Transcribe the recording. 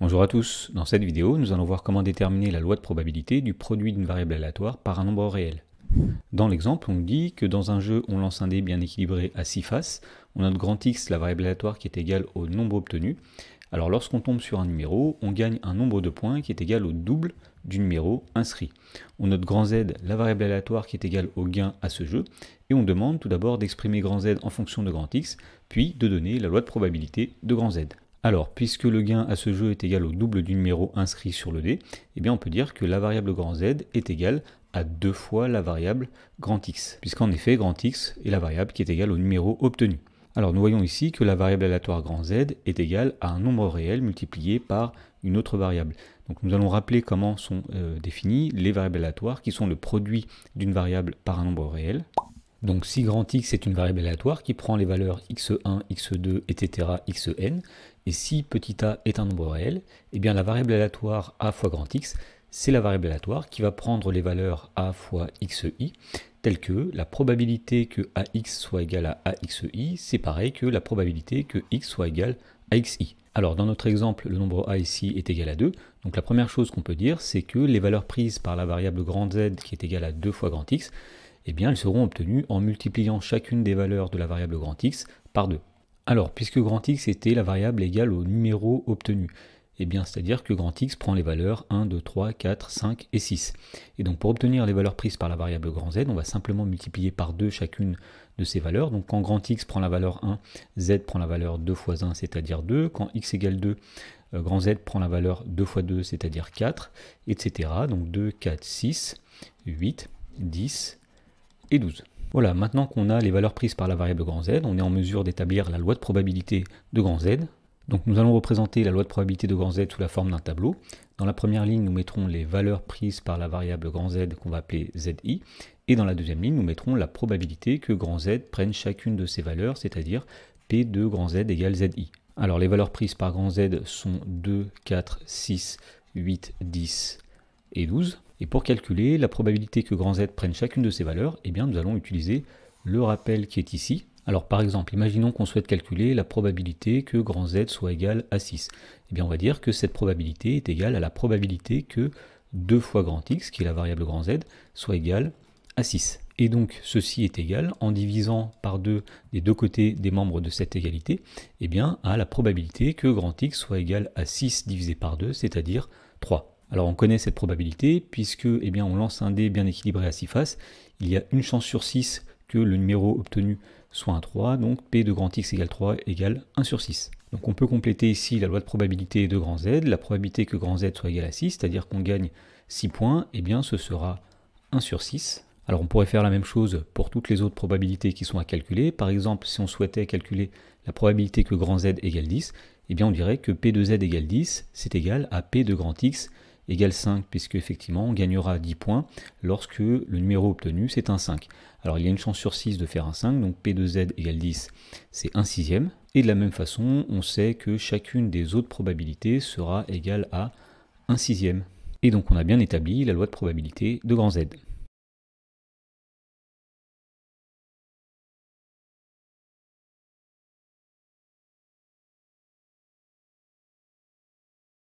Bonjour à tous, dans cette vidéo nous allons voir comment déterminer la loi de probabilité du produit d'une variable aléatoire par un nombre réel. Dans l'exemple, on dit que dans un jeu on lance un dé bien équilibré à 6 faces, on note grand X la variable aléatoire qui est égale au nombre obtenu, alors lorsqu'on tombe sur un numéro, on gagne un nombre de points qui est égal au double du numéro inscrit. On note grand Z la variable aléatoire qui est égale au gain à ce jeu, et on demande tout d'abord d'exprimer grand Z en fonction de grand X, puis de donner la loi de probabilité de grand Z. Alors, puisque le gain à ce jeu est égal au double du numéro inscrit sur le dé, eh bien on peut dire que la variable grand Z est égale à deux fois la variable grand X, puisqu'en effet grand X est la variable qui est égale au numéro obtenu. Alors nous voyons ici que la variable aléatoire grand Z est égale à un nombre réel multiplié par une autre variable. Donc nous allons rappeler comment sont euh, définies les variables aléatoires qui sont le produit d'une variable par un nombre réel donc si grand x est une variable aléatoire qui prend les valeurs x1, x2, etc., xn, et si petit a est un nombre réel, eh bien la variable aléatoire a fois grand x, c'est la variable aléatoire qui va prendre les valeurs a fois xi, telles que la probabilité que ax soit égale à axi, c'est pareil que la probabilité que x soit égale à xi. Alors dans notre exemple, le nombre a ici est égal à 2, donc la première chose qu'on peut dire, c'est que les valeurs prises par la variable grand z qui est égale à 2 fois grand x, eh bien elles seront obtenues en multipliant chacune des valeurs de la variable grand X par 2. Alors, puisque grand X était la variable égale au numéro obtenu, eh bien c'est-à-dire que grand X prend les valeurs 1, 2, 3, 4, 5 et 6. Et donc pour obtenir les valeurs prises par la variable grand Z, on va simplement multiplier par 2 chacune de ces valeurs. Donc quand grand X prend la valeur 1, Z prend la valeur 2 fois 1, c'est-à-dire 2. Quand X égale 2, euh, grand Z prend la valeur 2 fois 2, c'est-à-dire 4, etc. Donc 2, 4, 6, 8, 10, voilà, maintenant qu'on a les valeurs prises par la variable grand Z, on est en mesure d'établir la loi de probabilité de grand Z. Donc nous allons représenter la loi de probabilité de grand Z sous la forme d'un tableau. Dans la première ligne, nous mettrons les valeurs prises par la variable grand Z qu'on va appeler ZI. Et dans la deuxième ligne, nous mettrons la probabilité que grand Z prenne chacune de ces valeurs, c'est-à-dire P de grand Z égale ZI. Alors les valeurs prises par grand Z sont 2, 4, 6, 8, 10 et 12. Et pour calculer la probabilité que grand Z prenne chacune de ces valeurs, eh bien, nous allons utiliser le rappel qui est ici. Alors par exemple, imaginons qu'on souhaite calculer la probabilité que grand Z soit égal à 6. Eh bien, on va dire que cette probabilité est égale à la probabilité que 2 fois grand X, qui est la variable grand Z, soit égale à 6. Et donc ceci est égal, en divisant par 2 des deux côtés des membres de cette égalité, eh bien, à la probabilité que grand X soit égal à 6 divisé par 2, c'est-à-dire 3. Alors on connaît cette probabilité puisque eh on lance un dé bien équilibré à 6 faces. Il y a une chance sur 6 que le numéro obtenu soit un 3, donc P de grand X égale 3 égale 1 sur 6. Donc on peut compléter ici la loi de probabilité de grand Z, la probabilité que grand Z soit égale à 6, c'est-à-dire qu'on gagne 6 points, et eh bien ce sera 1 sur 6. Alors on pourrait faire la même chose pour toutes les autres probabilités qui sont à calculer. Par exemple, si on souhaitait calculer la probabilité que grand Z égale 10, eh bien on dirait que P de Z égale 10, c'est égal à P de grand X égale égale 5, puisque effectivement on gagnera 10 points lorsque le numéro obtenu c'est un 5. Alors il y a une chance sur 6 de faire un 5, donc P2Z égale 10, c'est 1 sixième. Et de la même façon, on sait que chacune des autres probabilités sera égale à 1 sixième. Et donc on a bien établi la loi de probabilité de grand Z.